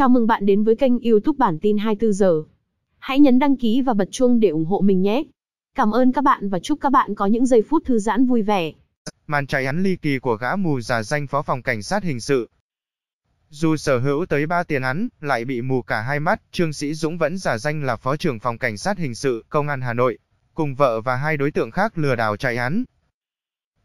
Chào mừng bạn đến với kênh YouTube bản tin 24 giờ. Hãy nhấn đăng ký và bật chuông để ủng hộ mình nhé. Cảm ơn các bạn và chúc các bạn có những giây phút thư giãn vui vẻ. Màn chạy án ly kỳ của gã mù giả danh phó phòng cảnh sát hình sự. Dù sở hữu tới 3 tiền án, lại bị mù cả hai mắt, Trương Sĩ Dũng vẫn giả danh là phó trưởng phòng cảnh sát hình sự công an Hà Nội, cùng vợ và hai đối tượng khác lừa đảo chạy án,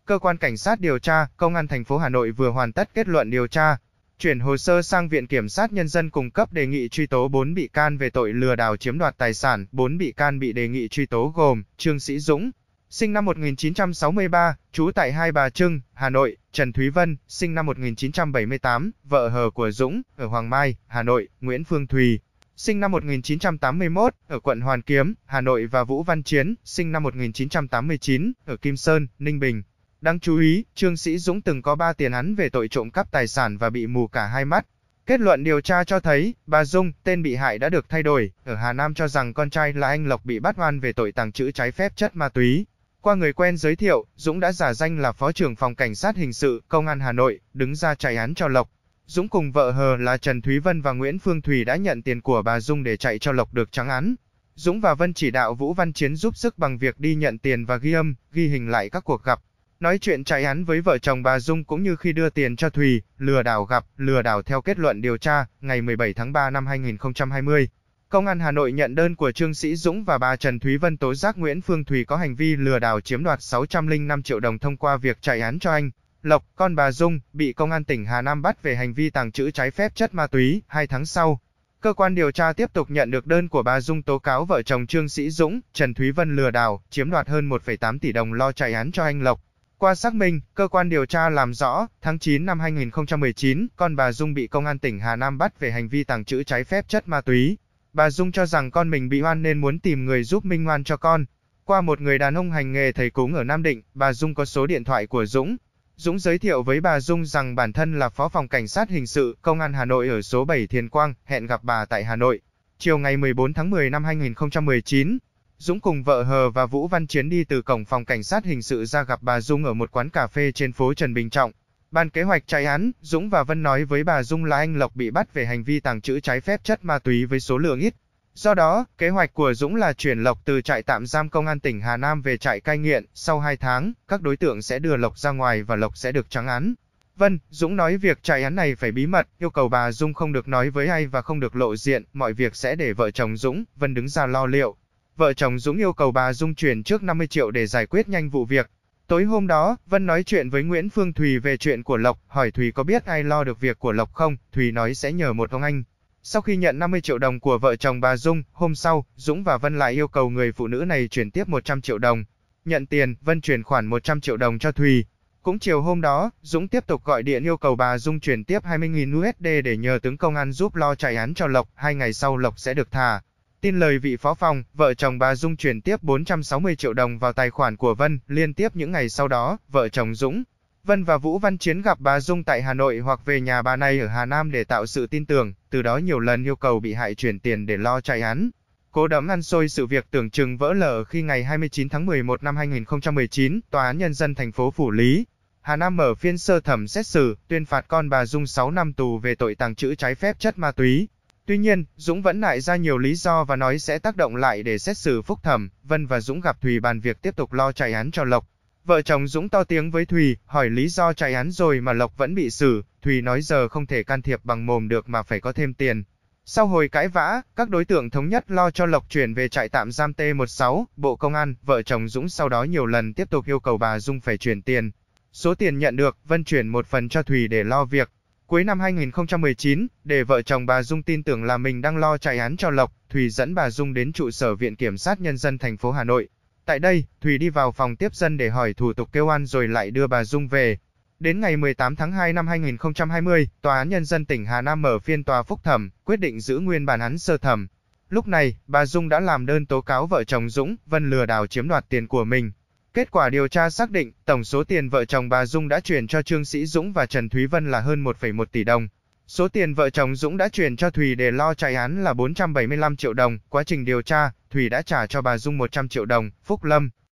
Cơ quan cảnh sát điều tra, Công an thành phố Hà Nội vừa hoàn tất kết luận điều tra, chuyển hồ sơ sang Viện Kiểm sát Nhân dân cung cấp đề nghị truy tố 4 bị can về tội lừa đảo chiếm đoạt tài sản. 4 bị can bị đề nghị truy tố gồm Trương Sĩ Dũng, sinh năm 1963, trú tại Hai Bà Trưng, Hà Nội, Trần Thúy Vân, sinh năm 1978, vợ hờ của Dũng, ở Hoàng Mai, Hà Nội, Nguyễn Phương Thùy, sinh năm 1981, ở quận Hoàn Kiếm, Hà Nội và Vũ Văn Chiến, sinh năm 1989, ở Kim Sơn, Ninh Bình. Đáng chú ý, Trương Sĩ Dũng từng có 3 tiền án về tội trộm cắp tài sản và bị mù cả hai mắt. Kết luận điều tra cho thấy, bà Dung, tên bị hại đã được thay đổi, ở Hà Nam cho rằng con trai là anh Lộc bị bắt oan về tội tàng trữ trái phép chất ma túy. Qua người quen giới thiệu, Dũng đã giả danh là Phó trưởng phòng Cảnh sát Hình sự, Công an Hà Nội, đứng ra chạy án cho Lộc. Dũng cùng vợ hờ là Trần Thúy Vân và Nguyễn Phương thủy đã nhận tiền của bà Dung để chạy cho Lộc được trắng án. Dũng và Vân chỉ đạo Vũ Văn Chiến giúp sức bằng việc đi nhận tiền và ghi âm, ghi hình lại các cuộc gặp. Nói chuyện chạy án với vợ chồng bà Dung cũng như khi đưa tiền cho Thùy, lừa đảo gặp, lừa đảo theo kết luận điều tra, ngày 17 tháng 3 năm 2020. Công an Hà Nội nhận đơn của Trương Sĩ Dũng và bà Trần Thúy Vân tố giác Nguyễn Phương Thùy có hành vi lừa đảo chiếm đoạt 605 triệu đồng thông qua việc chạy án cho anh. Lộc, con bà Dung, bị công an tỉnh Hà Nam bắt về hành vi tàng trữ trái phép chất ma túy, Hai tháng sau. Cơ quan điều tra tiếp tục nhận được đơn của bà Dung tố cáo vợ chồng Trương Sĩ Dũng, Trần Thúy Vân lừa đảo, chiếm đoạt hơn 1,8 tỷ đồng lo chạy án cho anh Lộc. Qua xác minh, cơ quan điều tra làm rõ, tháng 9 năm 2019, con bà Dung bị công an tỉnh Hà Nam bắt về hành vi tàng trữ trái phép chất ma túy. Bà Dung cho rằng con mình bị oan nên muốn tìm người giúp minh oan cho con. Qua một người đàn ông hành nghề thầy cúng ở Nam Định, bà Dung có số điện thoại của Dũng. Dũng giới thiệu với bà Dung rằng bản thân là phó phòng cảnh sát hình sự công an Hà Nội ở số 7 Thiền Quang, hẹn gặp bà tại Hà Nội. Chiều ngày 14 tháng 10 năm 2019, Dũng cùng vợ Hờ và Vũ Văn Chiến đi từ cổng phòng cảnh sát hình sự ra gặp bà Dung ở một quán cà phê trên phố Trần Bình Trọng. Ban kế hoạch trại án, Dũng và Vân nói với bà Dung là anh Lộc bị bắt về hành vi tàng trữ trái phép chất ma túy với số lượng ít. Do đó, kế hoạch của Dũng là chuyển Lộc từ trại tạm giam công an tỉnh Hà Nam về trại cai nghiện. Sau 2 tháng, các đối tượng sẽ đưa Lộc ra ngoài và Lộc sẽ được trắng án. Vân, Dũng nói việc trại án này phải bí mật, yêu cầu bà Dung không được nói với ai và không được lộ diện, mọi việc sẽ để vợ chồng Dũng, Vân đứng ra lo liệu vợ chồng Dũng yêu cầu bà Dung chuyển trước 50 triệu để giải quyết nhanh vụ việc. Tối hôm đó, Vân nói chuyện với Nguyễn Phương Thùy về chuyện của Lộc, hỏi Thùy có biết ai lo được việc của Lộc không, Thùy nói sẽ nhờ một ông anh. Sau khi nhận 50 triệu đồng của vợ chồng bà Dung, hôm sau, Dũng và Vân lại yêu cầu người phụ nữ này chuyển tiếp 100 triệu đồng. Nhận tiền, Vân chuyển khoản 100 triệu đồng cho Thùy. Cũng chiều hôm đó, Dũng tiếp tục gọi điện yêu cầu bà Dung chuyển tiếp 20.000 USD để nhờ tướng công an giúp lo chạy án cho Lộc, hai ngày sau Lộc sẽ được thả. Tin lời vị phó phòng, vợ chồng bà Dung chuyển tiếp 460 triệu đồng vào tài khoản của Vân, liên tiếp những ngày sau đó, vợ chồng Dũng, Vân và Vũ Văn Chiến gặp bà Dung tại Hà Nội hoặc về nhà bà này ở Hà Nam để tạo sự tin tưởng, từ đó nhiều lần yêu cầu bị hại chuyển tiền để lo chạy án. Cố đấm ăn xôi sự việc tưởng chừng vỡ lở khi ngày 29 tháng 11 năm 2019, Tòa án Nhân dân thành phố Phủ Lý, Hà Nam mở phiên sơ thẩm xét xử, tuyên phạt con bà Dung 6 năm tù về tội tàng trữ trái phép chất ma túy. Tuy nhiên, Dũng vẫn nại ra nhiều lý do và nói sẽ tác động lại để xét xử phúc thẩm, Vân và Dũng gặp Thùy bàn việc tiếp tục lo chạy án cho Lộc. Vợ chồng Dũng to tiếng với Thùy, hỏi lý do chạy án rồi mà Lộc vẫn bị xử, Thùy nói giờ không thể can thiệp bằng mồm được mà phải có thêm tiền. Sau hồi cãi vã, các đối tượng thống nhất lo cho Lộc chuyển về trại tạm giam T16, Bộ Công an, vợ chồng Dũng sau đó nhiều lần tiếp tục yêu cầu bà Dung phải chuyển tiền. Số tiền nhận được, Vân chuyển một phần cho Thùy để lo việc, Cuối năm 2019, để vợ chồng bà Dung tin tưởng là mình đang lo chạy án cho Lộc, Thùy dẫn bà Dung đến trụ sở Viện Kiểm sát Nhân dân thành phố Hà Nội. Tại đây, Thùy đi vào phòng tiếp dân để hỏi thủ tục kêu an rồi lại đưa bà Dung về. Đến ngày 18 tháng 2 năm 2020, Tòa án Nhân dân tỉnh Hà Nam mở phiên tòa phúc thẩm, quyết định giữ nguyên bản án sơ thẩm. Lúc này, bà Dung đã làm đơn tố cáo vợ chồng Dũng, Vân lừa đảo chiếm đoạt tiền của mình, Kết quả điều tra xác định, tổng số tiền vợ chồng bà Dung đã chuyển cho Trương Sĩ Dũng và Trần Thúy Vân là hơn 1,1 tỷ đồng. Số tiền vợ chồng Dũng đã chuyển cho Thùy để lo chạy án là 475 triệu đồng. Quá trình điều tra, Thùy đã trả cho bà Dung 100 triệu đồng, Phúc Lâm,